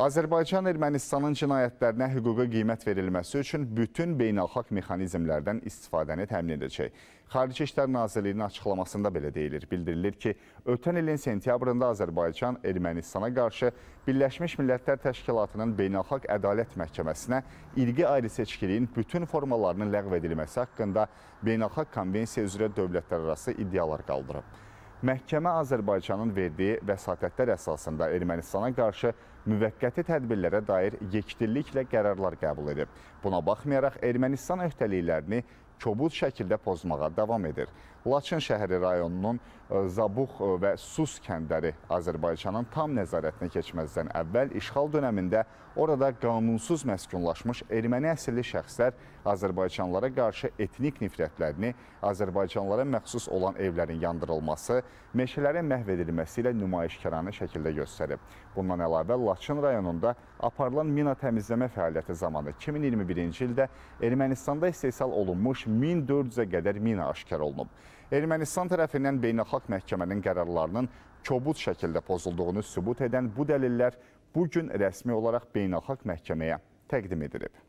Azərbaycan Ermənistanın cinayətlərinə hüquqi qiymət verilməsi üçün bütün beynəlxalq mexanizmlərdən istifadəni təmin edəcək. Xarici İşlər Nazirliyinin açıqlamasında belə deyilir. Bildirilir ki, ötən ilin sentyabrında Azərbaycan Ermənistana qarşı Birləşmiş Millətlər Təşkilatının Beynəlxalq Ədalət Məhkəməsinə irqi ayrı-seçkiliyin bütün formalarının ləğv edilməsi haqqında Beynəlxalq Konvensiya üzrə dövlətlər arası iddialar qaldırıb məhkəmə Azərbaycanın verdiyi vəsatətlər əsasında Ermənistana qarşı müvəqqəti tədbirlərə dair yekdilliklə qərarlar qəbul edib. Buna baxmayaraq Ermənistan öhdəliklərini kobud şəkildə pozmağa davam edir. Laçın şəhəri rayonunun e, Zabux e, və Sus kəndləri Azərbaycanın tam nəzarətinə keçməzdən əvvəl işğal dönəmində orada qanunsuz məskunlaşmış erməni əsirli şəxslər Azərbaycanlara qarşı etnik nifrətlərini, Azərbaycanlara məxsus olan evlərin yandırılması, meşələrin məhv edilməsi ilə nümayişkarane şəkildə göstərib. Bundan əlavə Laçın rayonunda aparılan mina təmizləmə fəaliyyəti zamanı 2021-ci ildə Ermənistanda istehsal olunmuş 3400-ə qədər mina aşkar olunub. Ermənistan tərəfindən beynəlxalq məhkəmənin qərarlarının kobud şəkildə pozulduğunu sübut edən bu dəlillər bugün rəsmi olaraq beynəlxalq məhkəməyə təqdim edilib.